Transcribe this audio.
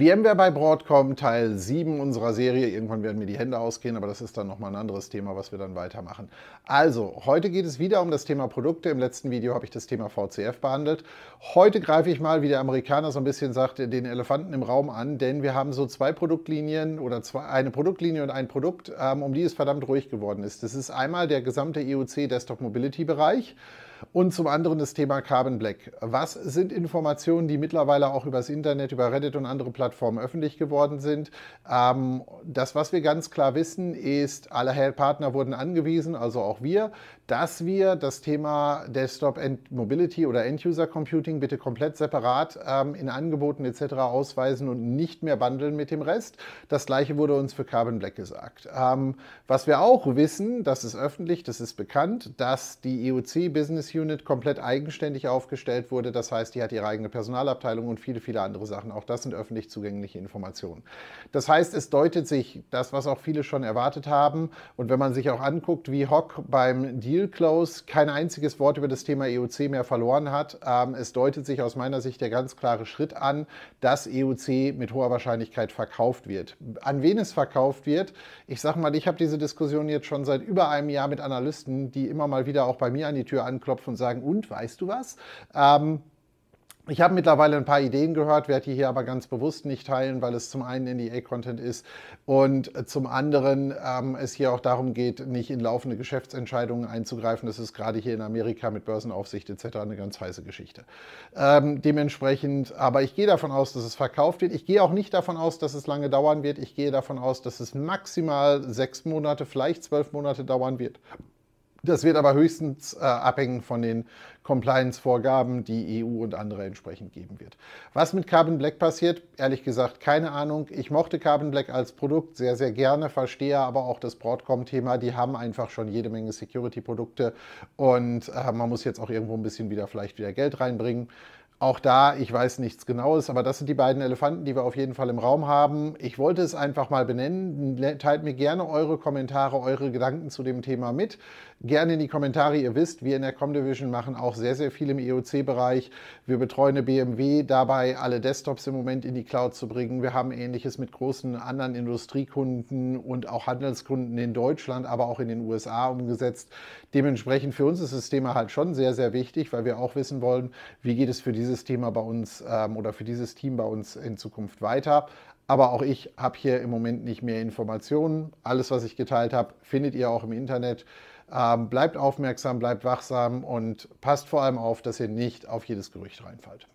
VMware bei Broadcom, Teil 7 unserer Serie. Irgendwann werden mir die Hände ausgehen, aber das ist dann nochmal ein anderes Thema, was wir dann weitermachen. Also, heute geht es wieder um das Thema Produkte. Im letzten Video habe ich das Thema VCF behandelt. Heute greife ich mal, wie der Amerikaner so ein bisschen sagt, den Elefanten im Raum an, denn wir haben so zwei Produktlinien oder zwei, eine Produktlinie und ein Produkt, ähm, um die es verdammt ruhig geworden ist. Das ist einmal der gesamte EUC Desktop Mobility Bereich. Und zum anderen das Thema Carbon Black. Was sind Informationen, die mittlerweile auch übers Internet, über Reddit und andere Plattformen öffentlich geworden sind? Ähm, das, was wir ganz klar wissen, ist, alle Partner wurden angewiesen, also auch wir, dass wir das Thema Desktop End Mobility oder End-User Computing bitte komplett separat ähm, in Angeboten etc. ausweisen und nicht mehr bundeln mit dem Rest. Das gleiche wurde uns für Carbon Black gesagt. Ähm, was wir auch wissen, das ist öffentlich, das ist bekannt, dass die EUC Business Business Unit komplett eigenständig aufgestellt wurde. Das heißt, die hat ihre eigene Personalabteilung und viele, viele andere Sachen. Auch das sind öffentlich zugängliche Informationen. Das heißt, es deutet sich das, was auch viele schon erwartet haben. Und wenn man sich auch anguckt, wie Hock beim Deal Close kein einziges Wort über das Thema EUC mehr verloren hat, ähm, es deutet sich aus meiner Sicht der ganz klare Schritt an, dass EUC mit hoher Wahrscheinlichkeit verkauft wird. An wen es verkauft wird, ich sage mal, ich habe diese Diskussion jetzt schon seit über einem Jahr mit Analysten, die immer mal wieder auch bei mir an die Tür anklopfen klopfen und sagen, und, weißt du was? Ähm, ich habe mittlerweile ein paar Ideen gehört, werde die hier aber ganz bewusst nicht teilen, weil es zum einen NDA-Content e ist und zum anderen ähm, es hier auch darum geht, nicht in laufende Geschäftsentscheidungen einzugreifen. Das ist gerade hier in Amerika mit Börsenaufsicht etc. eine ganz heiße Geschichte. Ähm, dementsprechend, aber ich gehe davon aus, dass es verkauft wird. Ich gehe auch nicht davon aus, dass es lange dauern wird. Ich gehe davon aus, dass es maximal sechs Monate, vielleicht zwölf Monate dauern wird. Das wird aber höchstens äh, abhängen von den Compliance-Vorgaben, die EU und andere entsprechend geben wird. Was mit Carbon Black passiert, ehrlich gesagt, keine Ahnung. Ich mochte Carbon Black als Produkt sehr, sehr gerne, verstehe aber auch das Broadcom-Thema. Die haben einfach schon jede Menge Security-Produkte und äh, man muss jetzt auch irgendwo ein bisschen wieder vielleicht wieder Geld reinbringen. Auch da, ich weiß nichts Genaues, aber das sind die beiden Elefanten, die wir auf jeden Fall im Raum haben. Ich wollte es einfach mal benennen. Teilt mir gerne eure Kommentare, eure Gedanken zu dem Thema mit. Gerne in die Kommentare. Ihr wisst, wir in der Comdivision machen auch sehr, sehr viel im EOC-Bereich. Wir betreuen eine BMW dabei, alle Desktops im Moment in die Cloud zu bringen. Wir haben Ähnliches mit großen anderen Industriekunden und auch Handelskunden in Deutschland, aber auch in den USA umgesetzt. Dementsprechend für uns ist das Thema halt schon sehr, sehr wichtig, weil wir auch wissen wollen, wie geht es für diese dieses Thema bei uns ähm, oder für dieses Team bei uns in Zukunft weiter. Aber auch ich habe hier im Moment nicht mehr Informationen. Alles, was ich geteilt habe, findet ihr auch im Internet. Ähm, bleibt aufmerksam, bleibt wachsam und passt vor allem auf, dass ihr nicht auf jedes Gerücht reinfallt.